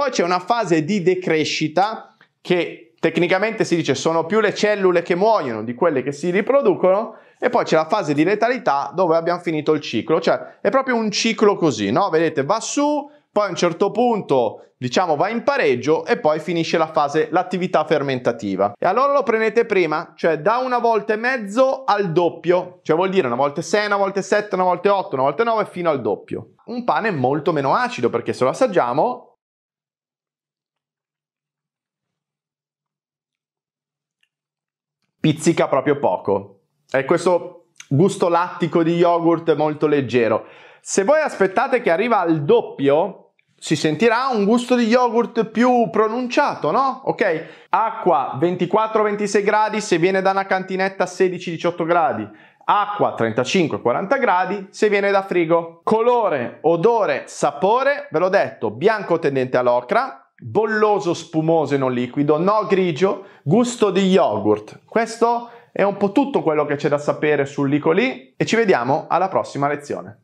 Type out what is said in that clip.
Poi c'è una fase di decrescita che tecnicamente si dice sono più le cellule che muoiono di quelle che si riproducono e poi c'è la fase di letalità dove abbiamo finito il ciclo, cioè è proprio un ciclo così, no? Vedete, va su, poi a un certo punto diciamo va in pareggio e poi finisce la fase l'attività fermentativa e allora lo prendete prima cioè da una volta e mezzo al doppio cioè vuol dire una volta 6 una volta 7 una volta 8 una volta 9 fino al doppio un pane molto meno acido perché se lo assaggiamo pizzica proprio poco. È questo gusto lattico di yogurt molto leggero. Se voi aspettate che arriva al doppio, si sentirà un gusto di yogurt più pronunciato, no? Ok, acqua 24-26 gradi se viene da una cantinetta 16-18 gradi, acqua 35-40 gradi se viene da frigo. Colore, odore, sapore, ve l'ho detto, bianco tendente all'ocra, bolloso spumoso e non liquido, no grigio, gusto di yogurt. Questo è un po' tutto quello che c'è da sapere sull'Icolì e ci vediamo alla prossima lezione.